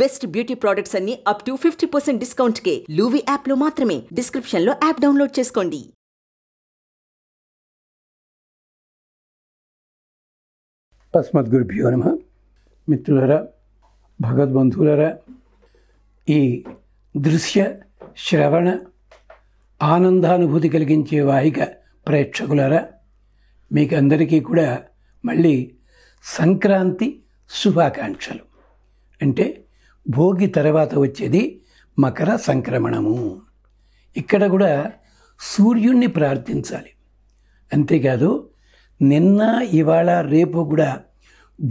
best beauty products అన్ని up to fifty percent discount కే లూవీ యాప్ లో మాత్రమే డిస్క్రిప్షన్ లో యాప్ డౌన్లోడ్ చేసుకోండి తస్మద్ గురుభ్యో నమ మిత్రులరా భగవద్బంధువులరా ఈ దృశ్య శ్రవణ ఆనందానుభూతి కలిగించే వాహిక ప్రేక్షకులరా మీకు అందరికీ కూడా మళ్ళీ సంక్రాంతి శుభాకాంక్షలు అంటే భోగి తర్వాత వచ్చేది మకర సంక్రమణము ఇక్కడ కూడా సూర్యుణ్ణి ప్రార్థించాలి అంతేకాదు నిన్న ఇవాళ రేపు కూడా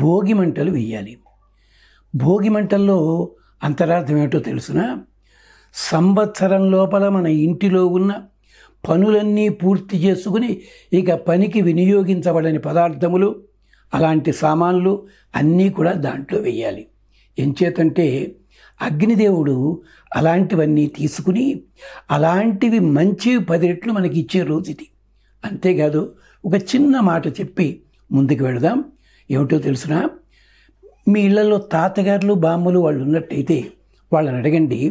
భోగి మంటలు వేయాలి భోగి మంటల్లో అంతరార్థం ఏమిటో తెలుసిన సంవత్సరం లోపల మన ఇంటిలో ఉన్న పనులన్నీ పూర్తి చేసుకుని ఇక పనికి వినియోగించబడని పదార్థములు అలాంటి సామాన్లు అన్నీ కూడా దాంట్లో వేయాలి ఎంచేతంటే అగ్నిదేవుడు అలాంటివన్నీ తీసుకుని అలాంటివి మంచి పది రెట్లు మనకి ఇచ్చే రోజు ఇది అంతేకాదు ఒక చిన్న మాట చెప్పి ముందుకు వెళదాం ఏమిటో తెలుసునా మీ ఇళ్లలో తాతగారులు బామ్మలు వాళ్ళు ఉన్నట్టయితే వాళ్ళని అడగండి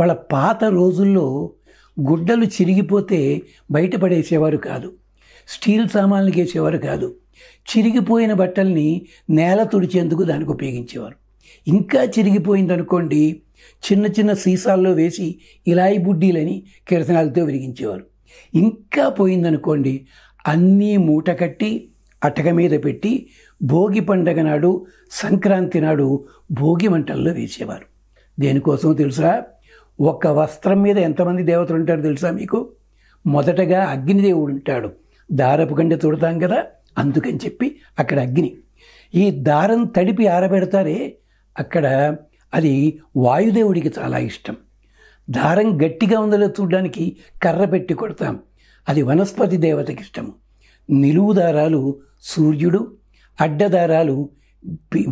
వాళ్ళ పాత రోజుల్లో గుడ్డలు చిరిగిపోతే బయటపడేసేవారు కాదు స్టీల్ సామాన్లకి వేసేవారు కాదు చిరిగిపోయిన బట్టల్ని నేల తుడిచేందుకు దానికి ఉపయోగించేవారు ఇంకా చిరిగిపోయింది అనుకోండి చిన్న చిన్న సీసాల్లో వేసి ఇలాయి బుడ్డీలని కిరసనాలతో విరిగించేవారు ఇంకా పోయిందనుకోండి అన్నీ మూట కట్టి అటక మీద పెట్టి భోగి పండగ నాడు సంక్రాంతి నాడు భోగి మంటల్లో వేసేవారు దేనికోసం తెలుసా ఒక వస్త్రం మీద ఎంతమంది దేవతలు ఉంటారు తెలుసా మీకు మొదటగా అగ్నిదేవుడు ఉంటాడు దారపు గంట చూడతాం కదా అందుకని చెప్పి అక్కడ అగ్ని ఈ దారం తడిపి ఆరబెడతారే అక్కడ అది వాయుదేవుడికి చాలా ఇష్టం దారం గట్టిగా ఉందలో చూడడానికి కర్ర పెట్టి కొడతాం అది వనస్పతి దేవతకి ఇష్టము నిలువు దారాలు సూర్యుడు అడ్డదారాలు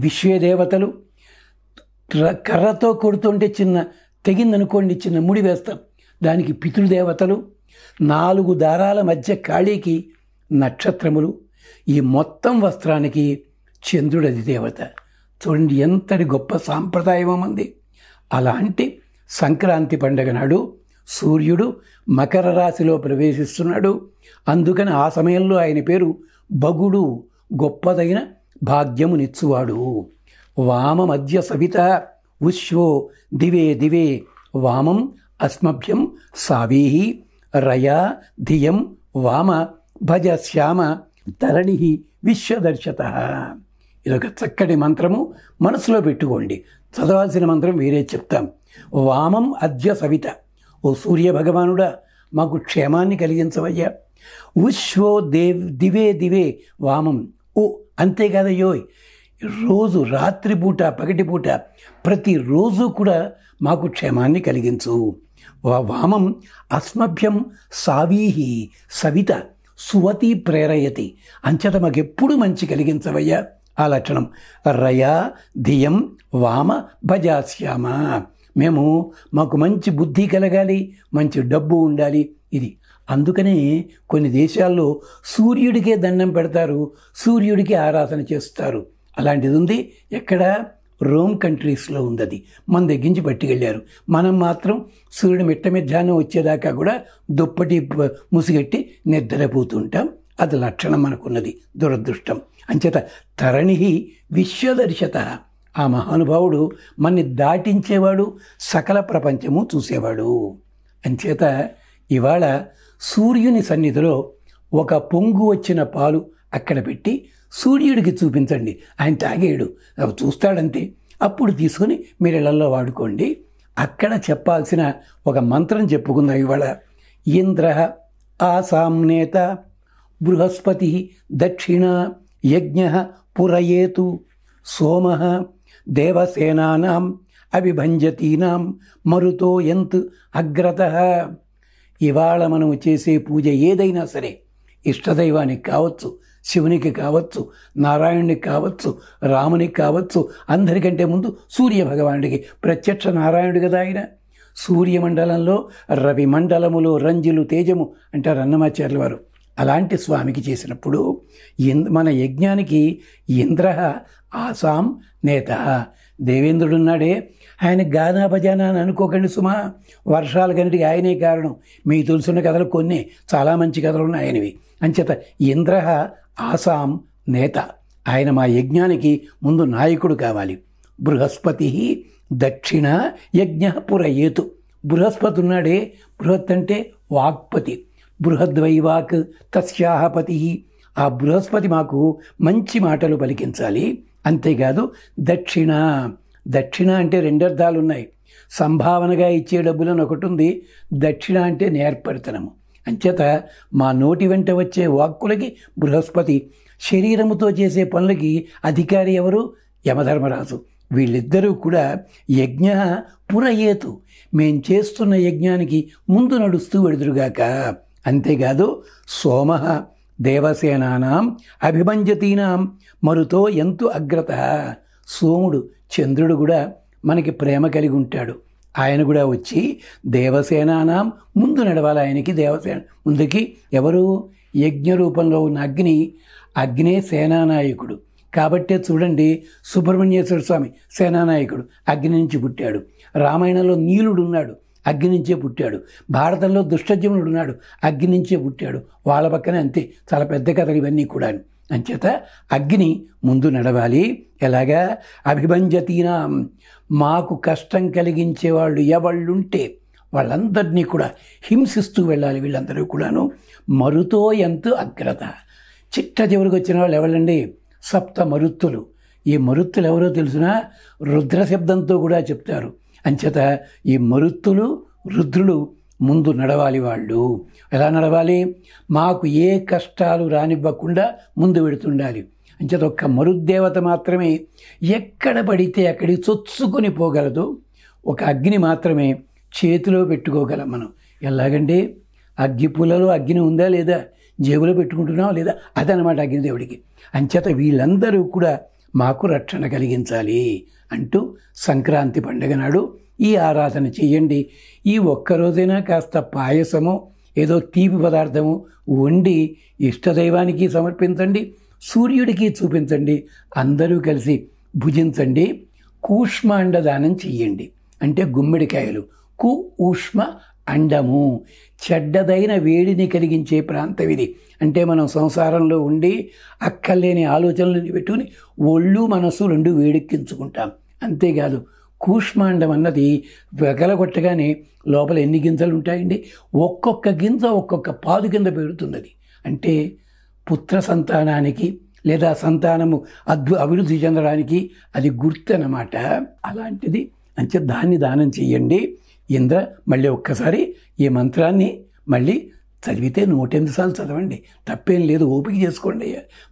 విశ్వదేవతలు కర్రతో కొడుతుంటే చిన్న తెగిందనుకోండి చిన్న ముడి వేస్తాం దానికి పితృదేవతలు నాలుగు దారాల మధ్య కాళీకి నక్షత్రములు ఈ మొత్తం వస్త్రానికి చంద్రుడది దేవత చూడండి ఎంతటి గొప్ప సాంప్రదాయం ఉంది అలాంటి సంక్రాంతి పండగ నాడు సూర్యుడు మకర రాశిలో ప్రవేశిస్తున్నాడు అందుకని ఆ సమయంలో ఆయన పేరు బగుడు గొప్పదైన భాగ్యమునిచ్చువాడు వామ మధ్య సవిత ఉష్వో దివే దివే వామం అస్మభ్యం సావీహి రయా ధియం వామ భజ శ్యామ తరణి విశ్వదర్శత ఇదొక చక్కటి మంత్రము మనసులో పెట్టుకోండి చదవాల్సిన మంత్రం వేరే చెప్తాం వామం అద్య సవిత ఓ సూర్య భగవానుడా మాకు క్షేమాన్ని కలిగించవయ్యా ఉశ్వో దేవ్ దివే దివే వామం ఓ అంతేకాదయ్యోయ్ రోజు రాత్రిపూట పగటిపూట ప్రతిరోజు కూడా మాకు క్షేమాన్ని కలిగించు వామం అస్మభ్యం సావీహి సవిత సువతి ప్రేరయతి అంచత మాకెప్పుడు మంచి కలిగించవయ్యా ఆ లక్షణం రయా ధియం వామ భజాశ్యామ మేము మాకు మంచి బుద్ధి కలగాలి మంచి డబ్బు ఉండాలి ఇది అందుకనే కొన్ని దేశాల్లో సూర్యుడికే దండం పెడతారు సూర్యుడికి ఆరాధన చేస్తారు అలాంటిది ఉంది ఎక్కడ రోమ్ కంట్రీస్లో ఉంది అది మన దగ్గరించి పట్టుకెళ్ళారు మనం మాత్రం సూర్యుడు మిట్ట వచ్చేదాకా కూడా దుప్పటి ముసిగెట్టి నిద్రపోతుంటాం అది లక్షణం మనకున్నది దురదృష్టం అంచేత తరణి విశ్వదర్శత ఆ మహానుభావుడు మన్ని దాటించేవాడు సకల ప్రపంచము చూసేవాడు అంచేత ఇవాళ సూర్యుని సన్నిధిలో ఒక పొంగు వచ్చిన పాలు అక్కడ పెట్టి సూర్యుడికి చూపించండి ఆయన అవి చూస్తాడంతే అప్పుడు తీసుకుని మీరు ఇళ్లలో వాడుకోండి అక్కడ చెప్పాల్సిన ఒక మంత్రం చెప్పుకుందాం ఇవాళ ఇంద్ర ఆసామ్నేత బృహస్పతి దక్షిణ యజ్ఞ పురయేతు సోమ దేవసేనా అవిభంజతీనాం మరుతో ఎంత్ అగ్రత ఇవాళ మనం చేసే పూజ ఏదైనా సరే ఇష్టదైవానికి కావచ్చు శివునికి కావచ్చు నారాయణునికి కావచ్చు రామునికి కావచ్చు అందరికంటే ముందు సూర్యభగవానుడికి ప్రత్యక్ష నారాయణుడు కదా ఆయన సూర్యమండలంలో రవి మండలములో రంజులు తేజము అంటారు అన్నమాచార్యుల వారు అలాంటి స్వామికి చేసినప్పుడు మన యజ్ఞానికి ఇంద్ర ఆసాం నేత దేవేంద్రుడున్నాడే ఆయన గానా అని అనుకోకండి సుమా వర్షాలకన్నిటికీ ఆయనే కారణం మీ తెలుసున్న కథలు కొన్ని చాలా మంచి కథలు ఉన్నాయి ఆయనవి అంచేత ఇంద్ర ఆసాం నేత ఆయన మా యజ్ఞానికి ముందు నాయకుడు కావాలి బృహస్పతి దక్షిణ యజ్ఞ పురయేతు బృహస్పతి ఉన్నాడే బృహత్ అంటే వాక్పతి బృహద్వైవాక్ తస్యాహపతి పతి ఆ బృహస్పతి మాకు మంచి మాటలు పలికించాలి అంతేకాదు దక్షిణ దక్షిణ అంటే రెండర్థాలు ఉన్నాయి సంభావనగా ఇచ్చే డబ్బులను ఒకటి ఉంది దక్షిణ అంటే నేర్పరితనము అంచేత మా నోటి వెంట వచ్చే వాక్కులకి బృహస్పతి శరీరముతో చేసే పనులకి అధికారి ఎవరు యమధర్మరాజు వీళ్ళిద్దరూ కూడా యజ్ఞ పురయేతు మేం చేస్తున్న యజ్ఞానికి ముందు నడుస్తూ వెడుదురుగాక అంతేకాదు సోమ దేవసేనానాం అభిమంజతీనాం మరుతో ఎంతు అగ్రత సోముడు చంద్రుడు కూడా మనకి ప్రేమ కలిగి ఉంటాడు ఆయన కూడా వచ్చి దేవసేనానాం ముందు నడవాలి ఆయనకి దేవసేన ముందుకి ఎవరు యజ్ఞ రూపంలో ఉన్న అగ్ని అగ్నే సేనానాయకుడు కాబట్టే చూడండి సుబ్రహ్మణ్యేశ్వర స్వామి సేనానాయకుడు అగ్ని నుంచి పుట్టాడు రామాయణంలో నీలుడు ఉన్నాడు అగ్ని నుంచే పుట్టాడు భారతంలో దుష్టజమునుడు ఉన్నాడు అగ్ని నుంచే పుట్టాడు వాళ్ళ పక్కనే అంతే చాలా పెద్ద కథలు ఇవన్నీ కూడా అంచేత అగ్ని ముందు నడవాలి ఎలాగా అభిభంజతీనా మాకు కష్టం కలిగించే వాళ్ళు ఎవళ్ళుంటే వాళ్ళందరినీ కూడా హింసిస్తూ వెళ్ళాలి వీళ్ళందరూ కూడాను మరుతో ఎంతో అగ్రత చిట్ట చివరికి వచ్చిన వాళ్ళు ఎవరండి సప్త మరుత్తులు ఈ మరుత్తులు ఎవరో తెలిసినా రుద్రశబ్దంతో కూడా చెప్తారు అంచేత ఈ మరుత్తులు రుద్రులు ముందు నడవాలి వాళ్ళు ఎలా నడవాలి మాకు ఏ కష్టాలు రానివ్వకుండా ముందు పెడుతుండాలి అంచేత ఒక్క మరుద్దేవత మాత్రమే ఎక్కడ పడితే అక్కడికి చొచ్చుకొని పోగలదు ఒక అగ్ని మాత్రమే చేతిలో పెట్టుకోగలం మనం ఎలాగంటే అగ్గిపులలో అగ్ని ఉందా లేదా జేబులో పెట్టుకుంటున్నావా లేదా అదనమాట అగ్నిదేవుడికి అంచేత వీళ్ళందరూ కూడా మాకు రక్షణ కలిగించాలి అంటూ సంక్రాంతి పండుగ నాడు ఈ ఆరాధన చేయండి ఈ ఒక్కరోజైనా కాస్త పాయసము ఏదో తీపి పదార్థము వండి ఇష్టదైవానికి సమర్పించండి సూర్యుడికి చూపించండి అందరూ కలిసి భుజించండి కూష్మాండ దానం చెయ్యండి అంటే గుమ్మిడికాయలు కు ఊష్మ అండము చెడ్డదైన వేడిని కలిగించే ప్రాంతం ఇది అంటే మనం సంసారంలో ఉండి అక్కర్లేని ఆలోచనలు పెట్టుకుని ఒళ్ళు మనసు రెండు వేడెక్కించుకుంటాం అంతేకాదు కూష్మాండం అన్నది వెగలగొట్టగానే లోపల ఎన్ని గింజలు ఉంటాయండి ఒక్కొక్క గింజ ఒక్కొక్క పాదు కింద పెరుగుతుంది అంటే పుత్ర సంతానానికి లేదా సంతానము అద్భు అభివృద్ధి చెందడానికి అది గుర్తు అన్నమాట అలాంటిది అంటే దాన్ని దానం చేయండి ఇంద్ర మళ్ళీ ఒక్కసారి ఈ మంత్రాన్ని మళ్ళీ చదివితే నూటెనిమిది సార్లు చదవండి తప్పేం లేదు ఓపిక చేసుకోండి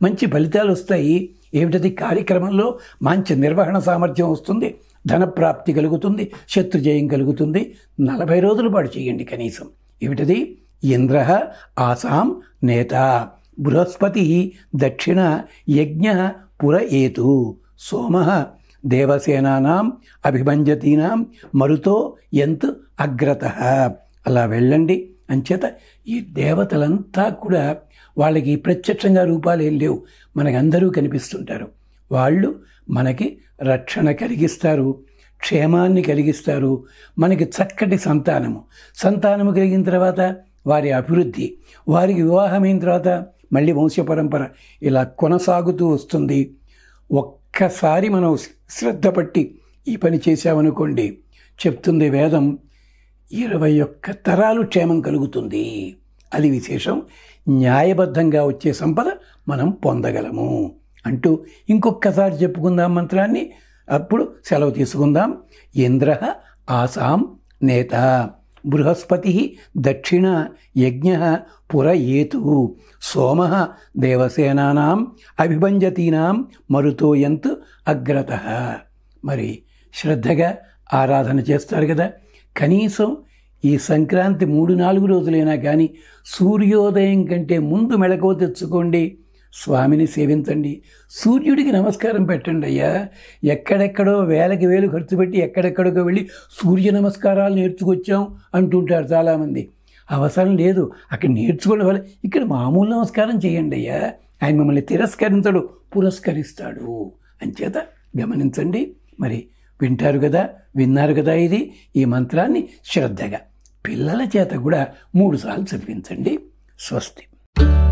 మంచి ఫలితాలు వస్తాయి ఏమిటది కార్యక్రమంలో మంచి నిర్వహణ సామర్థ్యం వస్తుంది ధనప్రాప్తి కలుగుతుంది శత్రుజయం కలుగుతుంది నలభై రోజుల పాటు చేయండి కనీసం ఏమిటది ఇంద్ర ఆసాం నేత బృహస్పతి దక్షిణ యజ్ఞ పుర ఏతు సోమ దేవసేనానాం అభిభంజతీనాం మరుతో ఎంత అగ్రత అలా వెళ్ళండి అంచేత ఈ దేవతలంతా కూడా వాళ్ళకి ప్రత్యక్షంగా రూపాలు ఏం లేవు మనకి అందరూ కనిపిస్తుంటారు వాళ్ళు మనకి రక్షణ కలిగిస్తారు క్షేమాన్ని కలిగిస్తారు మనకి చక్కటి సంతానము సంతానము కలిగిన తర్వాత వారి అభివృద్ధి వారికి వివాహమైన తర్వాత మళ్ళీ వంశపరంపర ఇలా కొనసాగుతూ వస్తుంది ఒక్క ఒక్కసారి మనం శ్రద్ధ పట్టి ఈ పని చేశామనుకోండి చెప్తుంది వేదం ఇరవై ఒక్క తరాలు క్షేమం కలుగుతుంది అది విశేషం న్యాయబద్ధంగా వచ్చే సంపద మనం పొందగలము అంటూ ఇంకొక్కసారి చెప్పుకుందాం మంత్రాన్ని అప్పుడు సెలవు తీసుకుందాం ఇంద్ర ఆసాం నేత బృహస్పతి దక్షిణ యజ్ఞ పురయేతు సోమ దేవసేనానాం అభిభంజతీనాం మరుతోయంత్ అగ్రత మరి శ్రద్ధగా ఆరాధన చేస్తారు కదా కనీసం ఈ సంక్రాంతి మూడు నాలుగు రోజులైనా కానీ సూర్యోదయం కంటే ముందు మెళకువ తెచ్చుకోండి స్వామిని సేవించండి సూర్యుడికి నమస్కారం పెట్టండి అయ్యా ఎక్కడెక్కడో వేలకి వేలు ఖర్చు పెట్టి ఎక్కడెక్కడికో వెళ్ళి సూర్య నమస్కారాలు నేర్చుకొచ్చాం అంటుంటారు చాలామంది అవసరం లేదు అక్కడ నేర్చుకోవడం వల్ల ఇక్కడ మామూలు నమస్కారం చేయండి అయ్యా ఆయన మిమ్మల్ని తిరస్కరించడు పురస్కరిస్తాడు అంచేత గమనించండి మరి వింటారు కదా విన్నారు కదా ఇది ఈ మంత్రాన్ని శ్రద్ధగా పిల్లల చేత కూడా మూడుసార్లు చదివించండి స్వస్తి